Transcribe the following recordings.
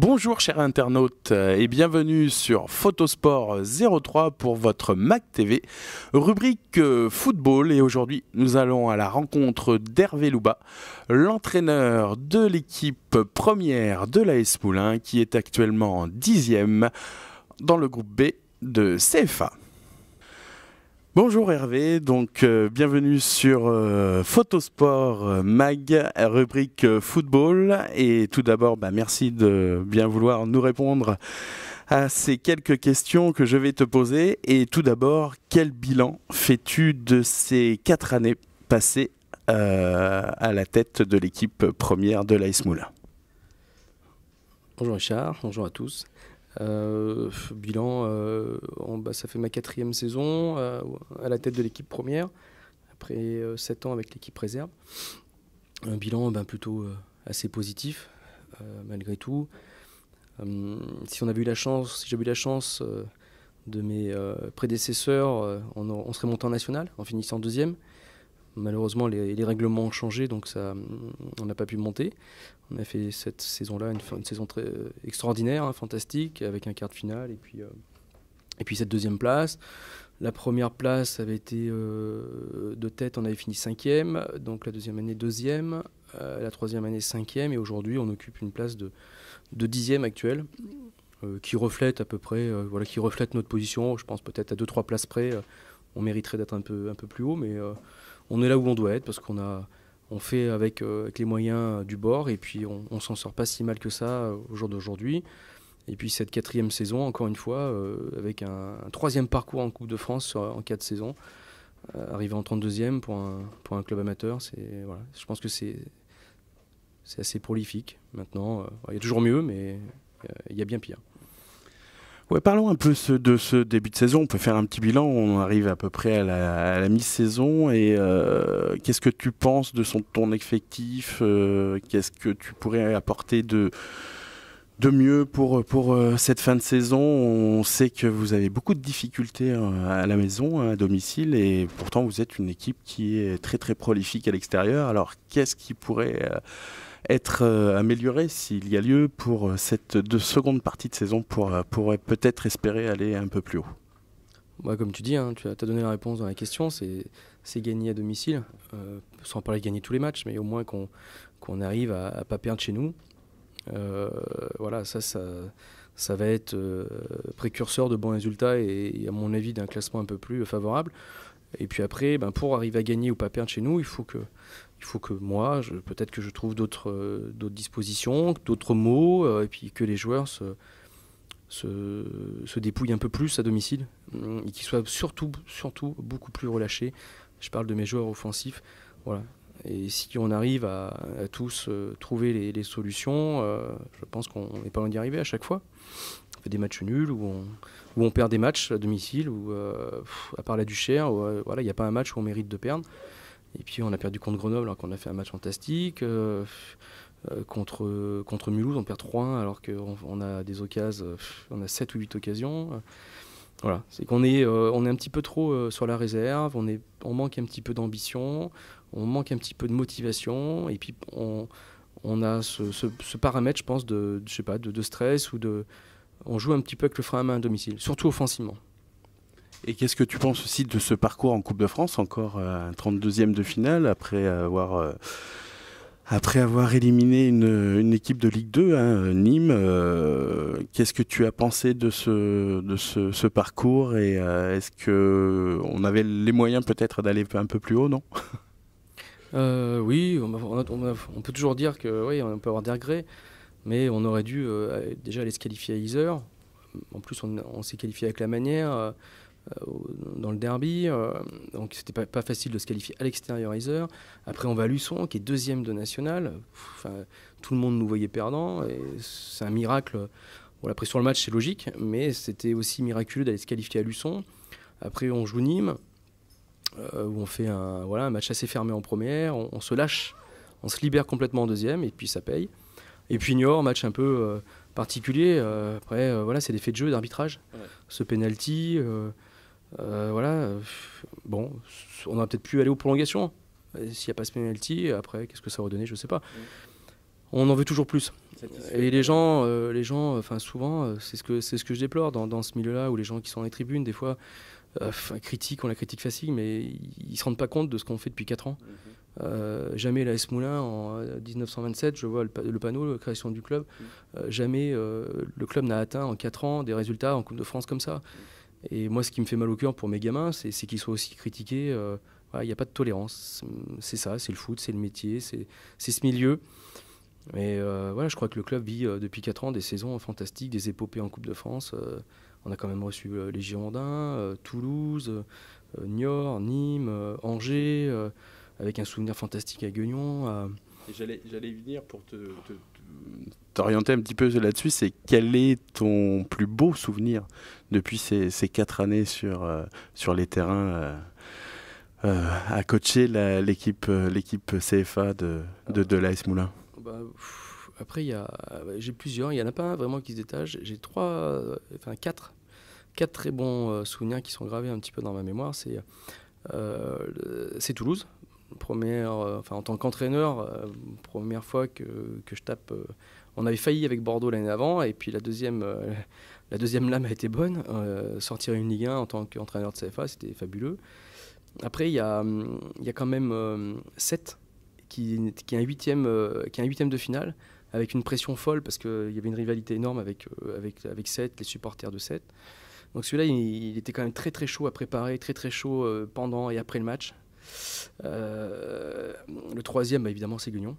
Bonjour chers internautes euh, et bienvenue sur Photosport 03 pour votre Mac TV, rubrique euh, football et aujourd'hui nous allons à la rencontre d'Hervé Louba, l'entraîneur de l'équipe première de l'AS Moulin qui est actuellement dixième dans le groupe B de CFA. Bonjour Hervé, donc euh, bienvenue sur euh, Photosport euh, Mag, rubrique football. Et tout d'abord, bah, merci de bien vouloir nous répondre à ces quelques questions que je vais te poser. Et tout d'abord, quel bilan fais-tu de ces quatre années passées à la tête de l'équipe première de l'Ice Moulin Bonjour Richard, bonjour à tous. Euh, bilan, euh, ça fait ma quatrième saison euh, à la tête de l'équipe première, après sept ans avec l'équipe réserve. Un bilan ben, plutôt assez positif, malgré tout. Hum, si on avait eu la chance, si j'avais eu la chance de mes prédécesseurs, on, on, serait monté en national en finissant deuxième. Malheureusement, les, règlements ont changé, donc on n'a pas pu monter. On a fait cette saison-là une, saison très euh, extraordinaire, hein, fantastique, avec un quart de finale et puis, euh, et puis cette deuxième place. La première place avait été euh, de tête, on avait fini cinquième, donc la deuxième année deuxième, la troisième année cinquième, et aujourd'hui on occupe une place de, de dixième actuelle. qui reflète à peu près, voilà, qui reflète notre position. Je pense peut-être à deux trois places près, on mériterait d'être un peu un peu plus haut, mais on est là où on doit être parce qu'on a, on fait avec, euh, les moyens euh, du bord et puis on, s'en sort pas si mal que ça euh, au jour d'aujourd'hui. Et puis cette quatrième saison, encore une fois, avec un, troisième parcours en Coupe de France en quatre saisons, arrivé en 32e pour un, un club amateur, c'est voilà, je pense que c'est assez prolifique. Maintenant, il y a toujours mieux, mais il y a bien pire parlons un peu de ce début de saison. On peut faire un petit bilan. On arrive à peu près à la, mi-saison. Et euh, qu'est-ce que tu penses de son, ton effectif euh, Qu'est-ce que tu pourrais apporter de, de mieux pour, pour euh, cette fin de saison On sait que vous avez beaucoup de difficultés à la maison, à domicile. Et pourtant, vous êtes une équipe qui est très très prolifique à l'extérieur. Alors, qu'est-ce qui pourrait être euh, amélioré s'il y a lieu pour euh, cette deuxième seconde partie de saison pour, euh, peut-être espérer aller un peu plus haut Moi, Comme tu dis, hein, tu as, donné la réponse dans la question, c'est gagner à domicile, sans parler de gagner tous les matchs, mais au moins qu'on qu'on arrive à ne pas perdre chez nous. voilà, ça, ça, va être précurseur de bons résultats et à mon avis d'un classement un peu plus favorable. Et puis après, ben, pour arriver à gagner ou pas perdre chez nous, il faut que, il faut que moi, peut-être que je trouve d'autres euh, dispositions, d'autres mots, euh, et puis que les joueurs se, dépouillent un peu plus à domicile, hum, et qu'ils soient surtout, surtout beaucoup plus relâchés. Je parle de mes joueurs offensifs. Voilà. Et si on arrive à, tous euh, trouver les, solutions, je pense qu'on n'est pas loin d'y arriver à chaque fois fait des matchs nuls, où on, on perd des matchs à domicile, ou euh, à part la Duchère, euh, voilà, il n'y a pas un match où on mérite de perdre. Et puis on a perdu contre Grenoble alors hein, qu'on a fait un match fantastique. Euh, contre, contre Mulhouse, on perd 3-1 alors qu'on on a des occasions, on a 7 ou 8 occasions. Voilà, c'est qu'on est, on, est un petit peu trop sur la réserve, on, est, on manque un petit peu d'ambition, on manque un petit peu de motivation, et puis on, a ce, paramètre, je pense, de, je sais pas, de stress ou de, on joue un petit peu avec le frein à main à domicile, surtout offensivement. Et qu'est-ce que tu penses aussi de ce parcours en Coupe de France Encore euh, un 32e de finale après avoir euh, après avoir éliminé une, équipe de Ligue 2, hein, Nîmes, euh, qu'est-ce que tu as pensé de ce, de ce, parcours et est-ce que on avait les moyens peut-être d'aller un peu plus haut, non Oui, on, peut toujours dire que oui, on peut avoir des regrets. Mais on aurait dû euh, déjà aller se qualifier à Iser. En plus, on, s'est qualifié avec la manière euh, dans le derby. Euh, donc, c'était pas, pas, facile de se qualifier à l'extérieur Iser. Après, on va à Luçon, qui est deuxième de national. tout le monde nous voyait et C'est un miracle. Bon, après, sur le match, c'est logique. Mais c'était aussi miraculeux d'aller se qualifier à Luçon. Après, on joue Nîmes, où on fait un, voilà, un match assez fermé en première. on se lâche, on se libère complètement en deuxième, et puis ça paye. Et puis Niort, match un peu euh, particulier. Euh, après, euh, voilà, c'est des faits de jeu, d'arbitrage. Ce penalty, voilà. bon, on aurait peut-être pu aller aux prolongations. S'il n'y a pas ce penalty, après, qu'est-ce que ça aurait donné Je ne sais pas. On en veut toujours plus. Et les gens, les gens, enfin souvent, c'est ce que c'est ce que je déplore dans, ce milieu-là où les gens qui sont dans les tribunes, des fois, critiquent, on la critique facile, mais ils, ne se rendent pas compte de ce qu'on fait depuis 4 ans. Mhm. Euh, jamais la Moulin en 1927, euh, je vois le, panneau, la création du club. Mm. Euh, jamais le club n'a atteint en 4 ans des résultats en Coupe de France comme ça. Et moi, ce qui me fait mal au cœur pour mes gamins, c'est qu'ils soient aussi critiqués. Il n'y a pas de tolérance. C'est ça, c'est le foot, c'est le métier, c'est ce milieu. Mais voilà, je crois que le club vit depuis 4 ans des saisons fantastiques, des épopées en Coupe de France. on a quand même reçu les Girondins, Toulouse, Niort, Nîmes, Angers avec un souvenir fantastique à Guignon. Euh. J'allais venir pour te, t'orienter un petit peu là-dessus, c'est quel est ton plus beau souvenir depuis ces, quatre années sur, euh, sur les terrains euh, à coacher l'équipe l'équipe CFA de, de, ah. de Moulin bah, y Après, j'ai plusieurs. Il n'y en a pas un vraiment qui se détache. J'ai trois, enfin quatre, quatre très bons souvenirs qui sont gravés un petit peu dans ma mémoire. C'est c'est Toulouse, première, euh, enfin, en tant qu'entraîneur, euh, première fois que, que je tape. Euh, on avait failli avec Bordeaux l'année avant, et puis la deuxième, la deuxième lame a été bonne. sortir une Ligue 1 en tant qu'entraîneur de CFA, c'était fabuleux. Après, il y a, y a, quand même 7 qui, est un huitième, qui un huitième de finale avec une pression folle parce qu'il y avait une rivalité énorme avec, avec, avec 7 les supporters de 7 Donc celui-là, il, était quand même très très chaud à préparer, très très chaud pendant et après le match. Euh, le troisième, bah, évidemment, c'est Guignon.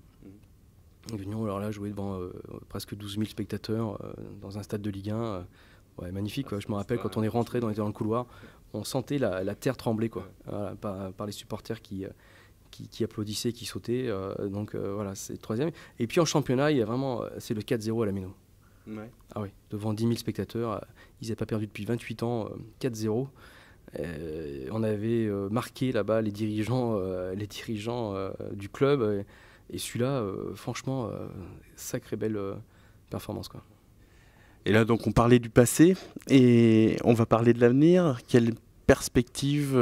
Guignon, alors là, jouer devant euh, presque 12 000 spectateurs euh, dans un stade de Ligue 1. Ouais, magnifique. Je me rappelle quand on est rentré, on était dans le couloir, on sentait la, terre trembler quoi, par, les supporters qui, qui, applaudissaient, qui sautaient. donc voilà, c'est le troisième. Et puis en championnat, il y vraiment, c'est le 4-0 à la Meno. Ah oui, devant 10 000 spectateurs, ils n'avaient pas perdu depuis 28 ans, 4-0. Euh, on avait euh, marqué là-bas les dirigeants, euh, les dirigeants du club. Et, celui-là, franchement, sacrée belle performance. Quoi. Et là, donc, on parlait du passé et on va parler de l'avenir. Quelle perspective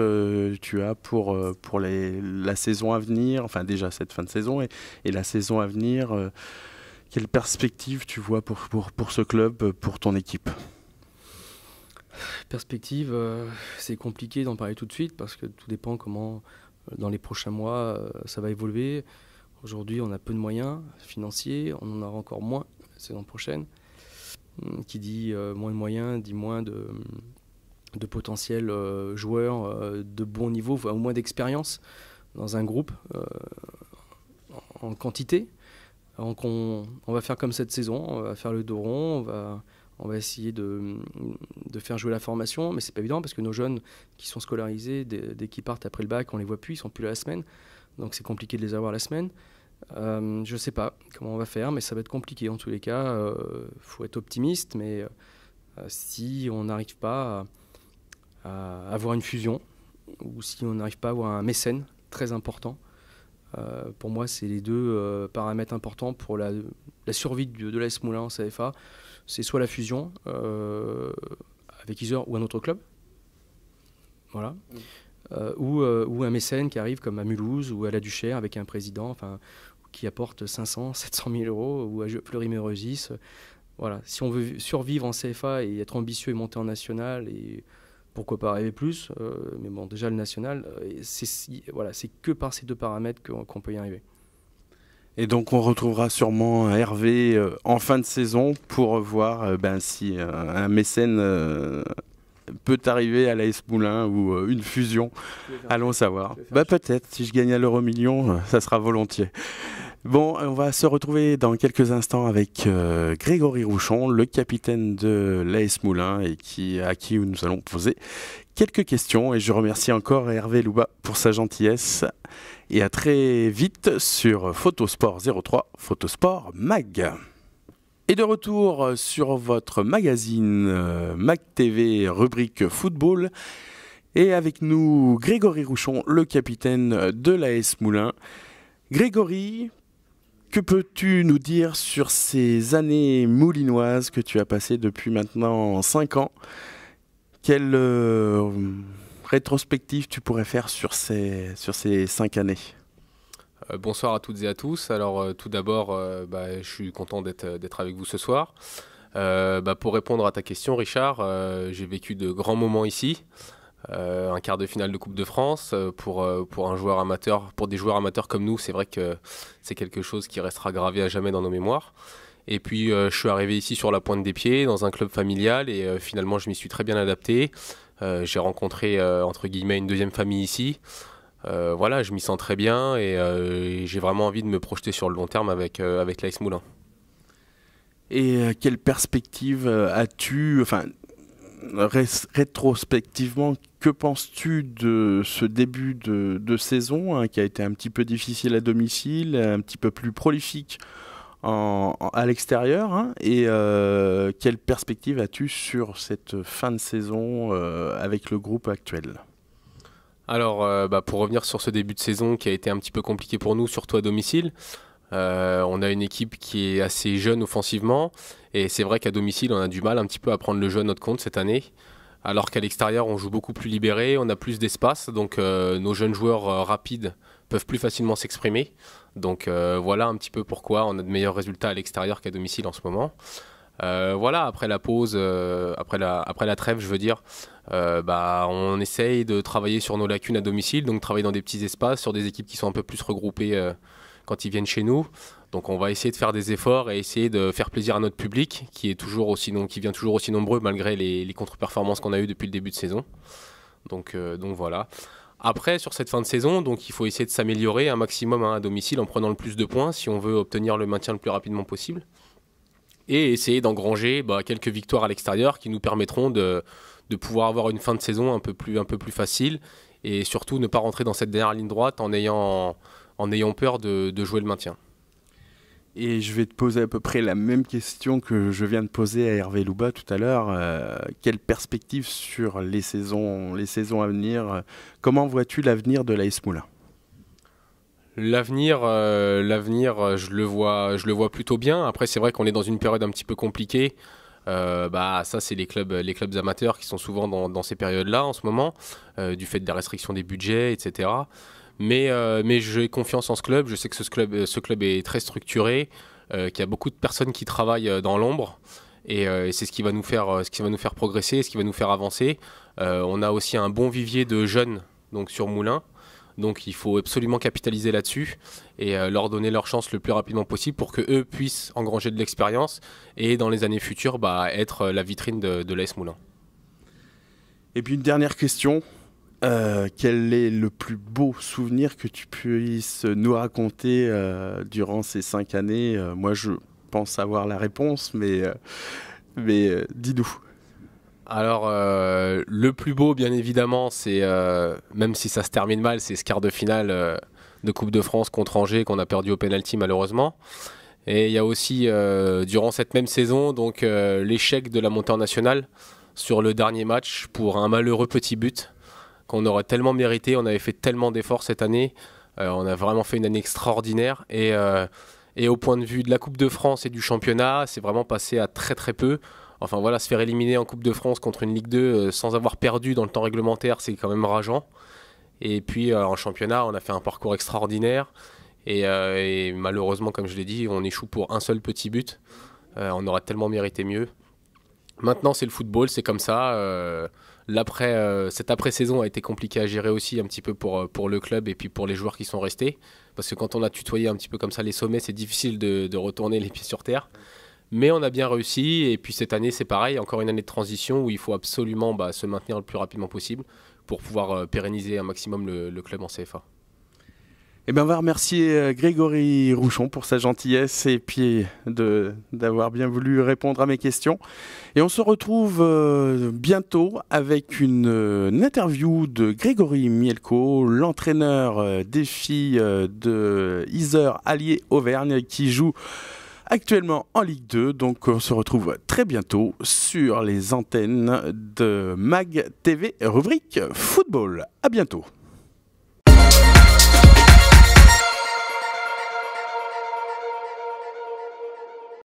tu as pour, pour la saison à venir Enfin, déjà cette fin de saison et, la saison à venir. quelle perspective tu vois pour, pour, pour ce club, pour ton équipe Perspective, euh, c'est compliqué d'en parler tout de suite parce que tout dépend comment, euh, dans les prochains mois, euh, ça va évoluer. Aujourd'hui, on a peu de moyens financiers, on en aura encore moins la saison prochaine. Hmm, qui dit moins de moyens, dit moins de, de potentiels joueurs de bon niveau, enfin, au moins d'expérience dans un groupe en quantité. Donc on, va faire comme cette saison, on va faire le dos rond, on va on va essayer de, faire jouer la formation, mais c'est pas évident parce que nos jeunes qui sont scolarisés, dès, qu'ils partent après le bac, on les voit plus, ils sont plus là la semaine, donc c'est compliqué de les avoir la semaine. Je euh, je sais pas comment on va faire, mais ça va être compliqué en tous les cas. il euh, faut être optimiste, mais euh, si on n'arrive pas à, avoir une fusion ou si on n'arrive pas à avoir un mécène très important, pour moi, c'est les deux paramètres importants pour la, survie de, de l'AS Moulin en CFA c'est soit la fusion euh, avec Iser ou un autre club, voilà, euh, ou, euh, ou, un mécène qui arrive comme à Mulhouse ou à La Duchère avec un président, enfin, qui apporte 500, 700 000 euros, ou à Fleury-Mérosis. Voilà, si on veut survivre en CFA et être ambitieux et monter en national et pourquoi pas arriver plus, mais bon, déjà le national, c'est voilà, c'est que par ces deux paramètres qu'on peut y arriver. Et donc on retrouvera sûrement euh, Hervé euh, en fin de saison pour voir euh, ben, si un mécène peut arriver à l'AS Moulin ou une fusion. Allons savoir. Bah, Peut-être, si je gagne à l'euro million, ça sera volontiers. Bon, on va se retrouver dans quelques instants avec Grégory Rouchon, le capitaine de l'AS Moulin et qui, à qui nous allons poser quelques questions et je remercie encore Hervé Louba pour sa gentillesse. Et à très vite sur Photosport 03, Photosport Mag. Et de retour sur votre magazine euh, Mag TV, rubrique football. Et avec nous, Grégory Rouchon, le capitaine de l'AS Moulin. Grégory, que peux-tu nous dire sur ces années moulinoises que tu as passées depuis maintenant 5 ans quelle euh, rétrospective tu pourrais faire sur ces, sur ces cinq années euh, Bonsoir à toutes et à tous. Alors euh, tout d'abord, bah, je suis content d'être avec vous ce soir. Bah, pour répondre à ta question, Richard, j'ai vécu de grands moments ici. un quart de finale de Coupe de France pour, pour un joueur amateur, pour des joueurs amateurs comme nous, c'est vrai que c'est quelque chose qui restera gravé à jamais dans nos mémoires. Et puis euh, je suis arrivé ici sur la pointe des pieds, dans un club familial, et euh, finalement je m'y suis très bien adapté. Euh, j'ai rencontré, entre guillemets, une deuxième famille ici. voilà, je m'y sens très bien et, j'ai vraiment envie de me projeter sur le long terme avec, avec Moulin. Et quelle perspective as-tu, enfin, rétrospectivement, que penses-tu de ce début de, saison hein, qui a été un petit peu difficile à domicile, un petit peu plus prolifique à l'extérieur. Hein, et euh, quelle perspective as-tu sur cette fin de saison euh, avec le groupe actuel Alors, euh, bah, pour revenir sur ce début de saison qui a été un petit peu compliqué pour nous, surtout à domicile. on a une équipe qui est assez jeune offensivement et c'est vrai qu'à domicile on a du mal un petit peu à prendre le jeu à notre compte cette année alors qu'à l'extérieur, on joue beaucoup plus libéré, on a plus d'espace, donc euh, nos jeunes joueurs euh, rapides peuvent plus facilement s'exprimer. Donc euh, voilà un petit peu pourquoi on a de meilleurs résultats à l'extérieur qu'à domicile en ce moment. voilà, après la pause, après, la, après la trêve, je veux dire, bah, on essaye de travailler sur nos lacunes à domicile, donc travailler dans des petits espaces, sur des équipes qui sont un peu plus regroupées quand ils viennent chez nous. Donc on va essayer de faire des efforts et essayer de faire plaisir à notre public qui, est toujours aussi, qui vient toujours aussi nombreux malgré les, contre-performances qu'on a eues depuis le début de saison. Donc, euh, donc voilà. Après, sur cette fin de saison, donc, il faut essayer de s'améliorer un maximum hein, à domicile en prenant le plus de points si on veut obtenir le maintien le plus rapidement possible. Et essayer d'engranger bah, quelques victoires à l'extérieur qui nous permettront de, pouvoir avoir une fin de saison un peu plus, facile et surtout ne pas rentrer dans cette dernière ligne droite en ayant, peur de jouer le maintien. Et je vais te poser à peu près la même question que je viens de poser à Hervé Louba tout à l'heure. Euh, quelle perspective sur les saisons, les saisons à venir euh, Comment vois-tu l'avenir de l'AS Moulin L'avenir, euh, l'avenir, je le vois, je le vois plutôt bien. Après, c'est vrai qu'on est dans une période un petit peu compliquée. bah ça, c'est les clubs, les clubs amateurs qui sont souvent dans ces périodes-là en ce moment, du fait des restrictions des budgets, etc. Mais, euh, mais j'ai confiance en ce club. Je sais que ce club, euh, ce club est très structuré, euh, qu'il y a beaucoup de personnes qui travaillent dans l'ombre et, c'est ce qui va nous faire ce qui va nous faire progresser ce qui va nous faire avancer on a aussi un bon vivier de jeunes donc sur Moulin donc il faut absolument capitaliser là-dessus et leur donner leur chance le plus rapidement possible pour que eux puissent engranger de l'expérience et dans les années futures bah, être la vitrine de, de l'AS Moulin. Et puis une dernière question, euh, quel est le plus beau souvenir que tu puisses nous raconter euh, durant ces cinq années euh, Moi, je pense avoir la réponse, mais, dis-nous. Alors, le plus beau, bien évidemment, c'est, même si ça se termine mal, c'est ce quart de finale de Coupe de France contre Angers qu'on a perdu au pénalty malheureusement. Et il y a aussi, durant cette même saison, donc l'échec de la montée nationale sur le dernier match pour un malheureux petit but qu'on aurait tellement mérité. On avait fait tellement d'efforts cette année. Euh, on a vraiment fait une année extraordinaire. Euh, et, au point de vue de la Coupe de France et du championnat, c'est vraiment passé à très très peu. Enfin voilà, se faire éliminer en Coupe de France contre une Ligue 2 euh, sans avoir perdu dans le temps réglementaire, c'est quand même rageant. Et puis en championnat, on a fait un parcours extraordinaire. Et, malheureusement, comme je l'ai dit, on échoue pour un seul petit but. on aurait tellement mérité mieux. Maintenant, c'est le football, c'est comme ça euh, cette après-saison a été compliquée à gérer aussi un petit peu pour, euh, pour le club et puis pour les joueurs qui sont restés. Parce que quand on a tutoyé un petit peu comme ça les sommets, c'est difficile de, retourner les pieds sur terre. Mais on a bien réussi. Et puis cette année, c'est pareil, encore une année de transition où il faut absolument bah, se maintenir le plus rapidement possible pour pouvoir euh, pérenniser un maximum le club en CFA. Eh ben, on va remercier euh, Grégory Rouchon pour sa gentillesse et puis d'avoir bien voulu répondre à mes questions. Et on se retrouve euh, bientôt avec une, interview de Grégory Mielko, l'entraîneur euh, des filles de Iser Allier Auvergne qui joue actuellement en Ligue 2. Donc on se retrouve très bientôt sur les antennes de MAG TV rubrique football. À bientôt.